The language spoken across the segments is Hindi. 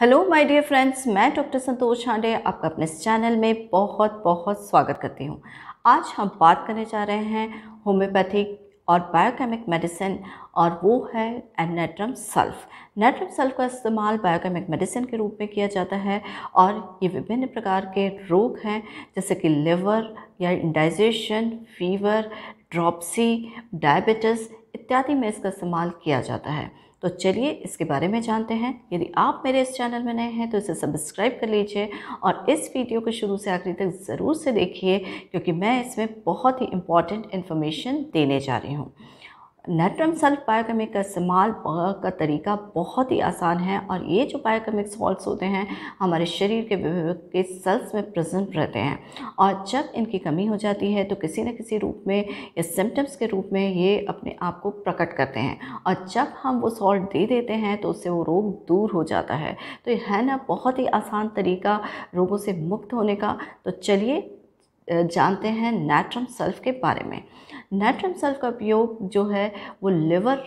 हेलो माय डियर फ्रेंड्स मैं डॉक्टर संतोष हांडे आपका अपने इस चैनल में बहुत बहुत स्वागत करती हूँ आज हम बात करने जा रहे हैं होम्योपैथिक और बायोकेमिक मेडिसिन और वो है एनेट्रम सल्फ नेट्रम सल्फ का इस्तेमाल बायोकेमिक मेडिसिन के रूप में किया जाता है और ये विभिन्न प्रकार के रोग हैं जैसे कि लिवर या इंडाइजेशन फीवर ड्रॉपसी डायबिटिस इत्यादि में इसका इस्तेमाल किया जाता है तो चलिए इसके बारे में जानते हैं यदि आप मेरे इस चैनल में नए हैं तो इसे सब्सक्राइब कर लीजिए और इस वीडियो को शुरू से आखिरी तक ज़रूर से देखिए क्योंकि मैं इसमें बहुत ही इम्पॉर्टेंट इन्फॉर्मेशन देने जा रही हूँ नेट्रम सल्फ बायोकेमिक का इस्तेमाल का तरीका बहुत ही आसान है और ये जो बायोकेमिक सॉल्ट्स होते हैं हमारे शरीर के के सेल्स में प्रेजेंट रहते हैं और जब इनकी कमी हो जाती है तो किसी न किसी रूप में या सिम्टम्स के रूप में ये अपने आप को प्रकट करते हैं और जब हम वो सॉल्ट दे देते हैं तो उससे वो रोग दूर हो जाता है तो ये है ना बहुत ही आसान तरीका रोगों से मुक्त होने का तो चलिए जानते हैं नेट्रम सल्फ के बारे में नाइट्रम सल्फ का उपयोग जो है वो लिवर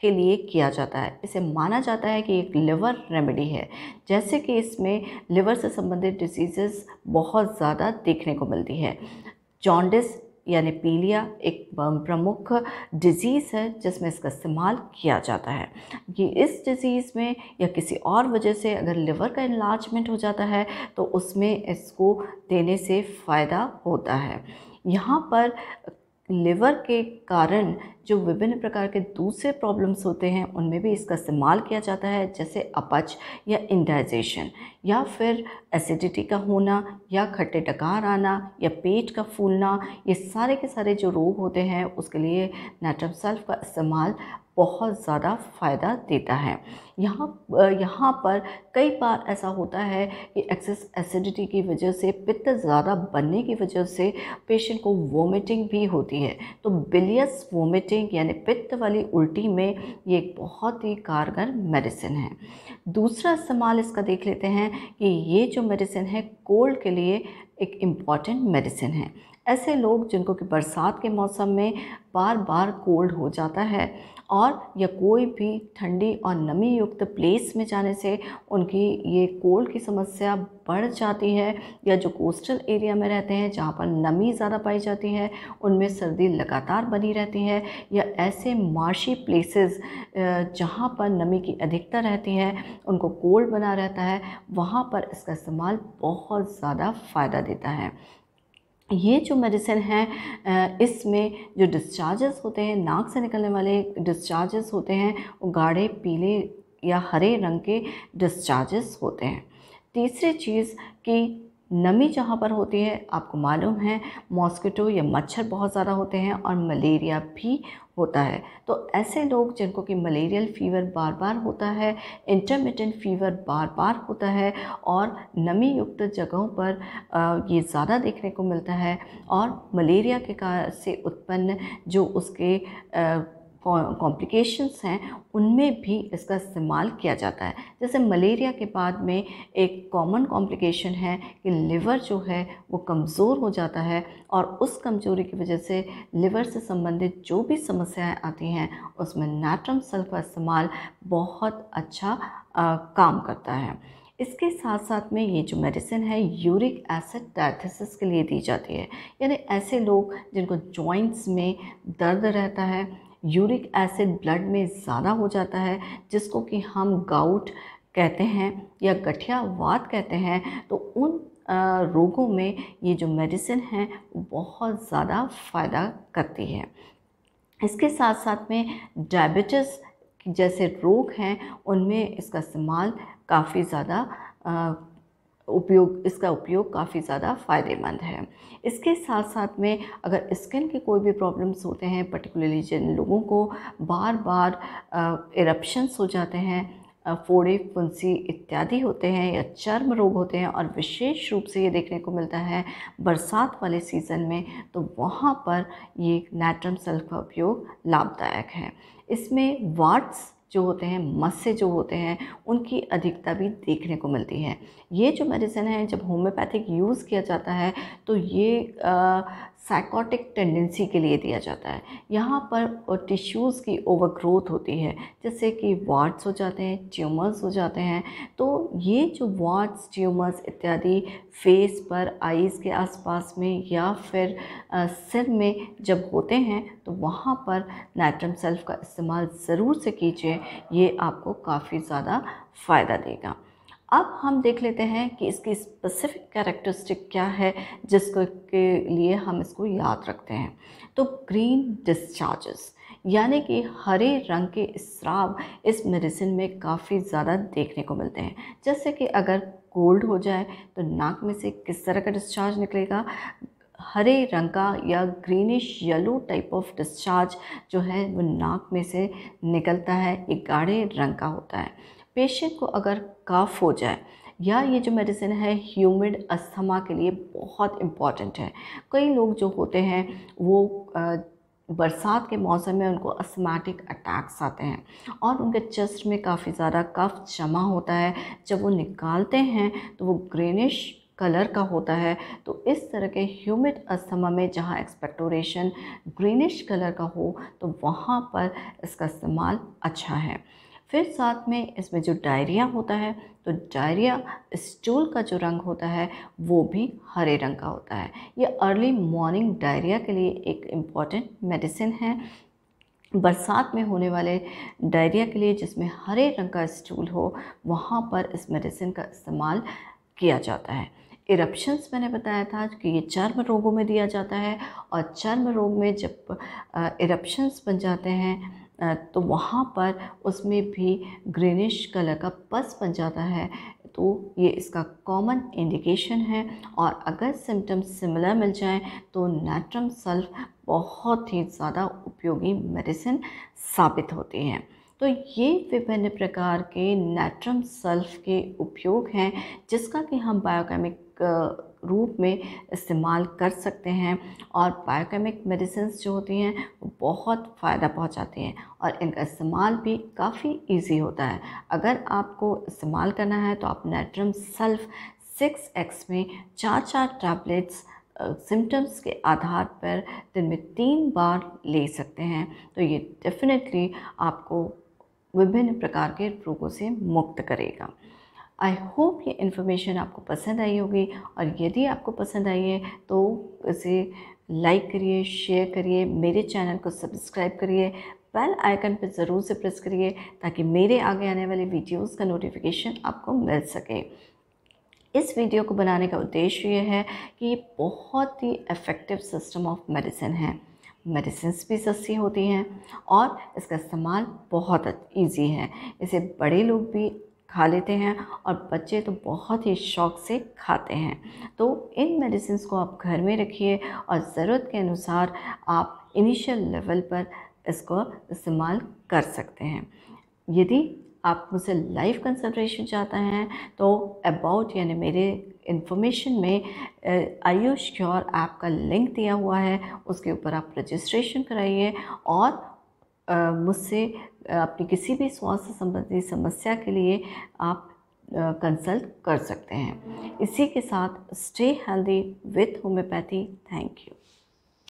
के लिए किया जाता है इसे माना जाता है कि एक लिवर रेमेडी है जैसे कि इसमें लिवर से संबंधित डिजीज़ बहुत ज़्यादा देखने को मिलती है जॉन्डिस यानी पीलिया एक प्रमुख डिज़ीज़ है जिसमें इसका इस्तेमाल किया जाता है कि इस डिज़ीज़ में या किसी और वजह से अगर लिवर का इन्लार्जमेंट हो जाता है तो उसमें इसको देने से फ़ायदा होता है यहाँ पर लिवर के कारण जो विभिन्न प्रकार के दूसरे प्रॉब्लम्स होते हैं उनमें भी इसका इस्तेमाल किया जाता है जैसे अपच या इंडाइजेशन या फिर एसिडिटी का होना या खट्टे टकार आना या पेट का फूलना ये सारे के सारे जो रोग होते हैं उसके लिए नाइट्रम सल्फ का इस्तेमाल बहुत ज़्यादा फ़ायदा देता है यहाँ यहाँ पर कई बार ऐसा होता है कि एक्सेस एसिडिटी की वजह से पित्त ज़्यादा बनने की वजह से पेशेंट को वोमिटिंग भी होती है तो बिलियस वोमिटिंग यानी पित्त वाली उल्टी में ये एक बहुत ही कारगर मेडिसिन है दूसरा इस्तेमाल इसका देख लेते हैं कि ये जो मेडिसिन है कोल्ड के लिए एक इम्पॉर्टेंट मेडिसिन है ऐसे लोग जिनको कि बरसात के मौसम में बार बार कोल्ड हो जाता है और या कोई भी ठंडी और नमी युक्त प्लेस में जाने से उनकी ये कोल्ड की समस्या बढ़ जाती है या जो कोस्टल एरिया में रहते हैं जहाँ पर नमी ज़्यादा पाई जाती है उनमें सर्दी लगातार बनी रहती है या ऐसे मार्शी प्लेसेस जहाँ पर नमी की अधिकता रहती है उनको कोल्ड बना रहता है वहाँ पर इसका इस्तेमाल बहुत ज़्यादा फ़ायदा देता है ये जो मेडिसिन है इसमें जो डिस्चार्जेस होते हैं नाक से निकलने वाले डिस्चार्जेस होते हैं वो गाढ़े पीले या हरे रंग के डिस्चार्जेस होते हैं तीसरी चीज़ कि नमी जहाँ पर होती है आपको मालूम है मॉस्किटो या मच्छर बहुत ज़्यादा होते हैं और मलेरिया भी होता है तो ऐसे लोग जिनको कि मलेरियल फीवर बार बार होता है इंटरमिटेंट फीवर बार बार होता है और नमी युक्त जगहों पर ये ज़्यादा देखने को मिलता है और मलेरिया के कारण से उत्पन्न जो उसके कॉम्प्लिकेशंस हैं उनमें भी इसका इस्तेमाल किया जाता है जैसे मलेरिया के बाद में एक कॉमन कॉम्प्लिकेशन है कि लिवर जो है वो कमज़ोर हो जाता है और उस कमज़ोरी की वजह से लिवर से संबंधित जो भी समस्याएं आती हैं उसमें नाइट्रम सल का इस्तेमाल बहुत अच्छा आ, काम करता है इसके साथ साथ में ये जो मेडिसिन है यूरिक एसिड डायथिसिस के लिए दी जाती है यानी ऐसे लोग जिनको जॉइंट्स में दर्द रहता है यूरिक एसिड ब्लड में ज़्यादा हो जाता है जिसको कि हम गाउट कहते हैं या गठियावाद कहते हैं तो उन रोगों में ये जो मेडिसिन है बहुत ज़्यादा फ़ायदा करती है इसके साथ साथ में डायबिटिस जैसे रोग हैं उनमें इसका इस्तेमाल काफ़ी ज़्यादा उपयोग इसका उपयोग काफ़ी ज़्यादा फ़ायदेमंद है इसके साथ साथ में अगर स्किन के कोई भी प्रॉब्लम्स होते हैं पर्टिकुलरली जिन लोगों को बार बार इरप्शंस हो जाते हैं फोड़े फुंसी इत्यादि होते हैं या चर्म रोग होते हैं और विशेष रूप से ये देखने को मिलता है बरसात वाले सीज़न में तो वहाँ पर ये नेट्रम सेल्फ का उपयोग लाभदायक है इसमें वाट्स जो होते हैं मस्से जो होते हैं उनकी अधिकता भी देखने को मिलती है ये जो मेडिसिन है जब होम्योपैथिक यूज़ किया जाता है तो ये साइकोटिक टेंडेंसी के लिए दिया जाता है यहाँ पर टिश्यूज़ की ओवरग्रोथ होती है जैसे कि वार्ड्स हो जाते हैं ट्यूमर्स हो जाते हैं तो ये जो वार्ड्स ट्यूमर्स इत्यादि फेस पर आईज़ के आसपास में या फिर आ, सिर में जब होते हैं तो वहाँ पर नाइट्रम सेल्फ का इस्तेमाल ज़रूर से कीजिए ये आपको काफ़ी ज़्यादा फ़ायदा देगा अब हम देख लेते हैं कि इसकी स्पेसिफिक कैरेक्टरिस्टिक क्या है जिसको के लिए हम इसको याद रखते हैं तो ग्रीन डिस्चार्जेस यानी कि हरे रंग के इसराब इस मेडिसिन में काफ़ी ज़्यादा देखने को मिलते हैं जैसे कि अगर कोल्ड हो जाए तो नाक में से किस तरह का डिस्चार्ज निकलेगा हरे रंग का या greenish yellow type of discharge जो है वो नाक में से निकलता है एक गाढ़े रंग का होता है पेशेंट को अगर काफ हो जाए या ये जो मेडिसिन है ह्यूमिड अस्थमा के लिए बहुत इम्पॉर्टेंट है कई लोग जो होते हैं वो बरसात के मौसम में उनको अस्थमाटिक अटैक्स आते हैं और उनके चेस्ट में काफ़ी ज़्यादा कफ जमा होता है जब वो निकालते हैं तो वो ग्रेनिश कलर का होता है तो इस तरह के ह्यूमिड अस्थमा में जहाँ एक्सपेक्टोरेशन ग्रीनिश कलर का हो तो वहाँ पर इसका इस्तेमाल अच्छा है फिर साथ में इसमें जो डायरिया होता है तो डायरिया स्टूल का जो रंग होता है वो भी हरे रंग का होता है ये अर्ली मॉर्निंग डायरिया के लिए एक इम्पॉर्टेंट मेडिसिन है बरसात में होने वाले डायरिया के लिए जिसमें हरे रंग का स्टूल हो वहाँ पर इस मेडिसिन का इस्तेमाल किया जाता है इरप्शंस मैंने बताया था कि ये चर्म रोगों में दिया जाता है और चर्म रोग में जब इरप्शंस बन जाते हैं तो वहाँ पर उसमें भी ग्रेनिश कलर का पस बन जाता है तो ये इसका कॉमन इंडिकेशन है और अगर सिम्टम्स सिमिलर मिल जाए तो नेट्रम सल्फ बहुत ही ज़्यादा उपयोगी मेडिसिन साबित होती है तो ये विभिन्न प्रकार के नेट्रम सल्फ के उपयोग हैं जिसका कि हम बायोकेमिक रूप में इस्तेमाल कर सकते हैं और बायोकेमिक मेडिसिन जो होती हैं वो बहुत फ़ायदा पहुंचाती हैं और इनका इस्तेमाल भी काफ़ी इजी होता है अगर आपको इस्तेमाल करना है तो आप नेट्रम सल्फ सिक्स एक्स में चार चार टैबलेट्स सिम्टम्स के आधार पर दिन में तीन बार ले सकते हैं तो ये डेफिनेटली आपको विभिन्न प्रकार के रोगों से मुक्त करेगा आई होप ये इन्फॉर्मेशन आपको पसंद आई होगी और यदि आपको पसंद आई है तो इसे लाइक करिए शेयर करिए मेरे चैनल को सब्सक्राइब करिए बेल आइकन पर ज़रूर से प्रेस करिए ताकि मेरे आगे आने वाले वीडियोस का नोटिफिकेशन आपको मिल सके इस वीडियो को बनाने का उद्देश्य यह है कि ये बहुत ही इफ़ेक्टिव सिस्टम ऑफ मेडिसिन है मेडिसिन भी सस्ती होती हैं और इसका इस्तेमाल बहुत ईजी है इसे बड़े लोग भी खा लेते हैं और बच्चे तो बहुत ही शौक से खाते हैं तो इन मेडिसिन को आप घर में रखिए और ज़रूरत के अनुसार आप इनिशियल लेवल पर इसको इस्तेमाल कर सकते हैं यदि आप मुझसे लाइव कंसल्टेशन चाहते हैं तो अबाउट यानी मेरे इन्फॉर्मेशन में आयुष क्योर ऐप का लिंक दिया हुआ है उसके ऊपर आप रजिस्ट्रेशन कराइए और मुझसे अपनी किसी भी स्वास्थ्य संबंधी समस्या के लिए आप कंसल्ट कर सकते हैं इसी के साथ stay healthy with homeopathy thank you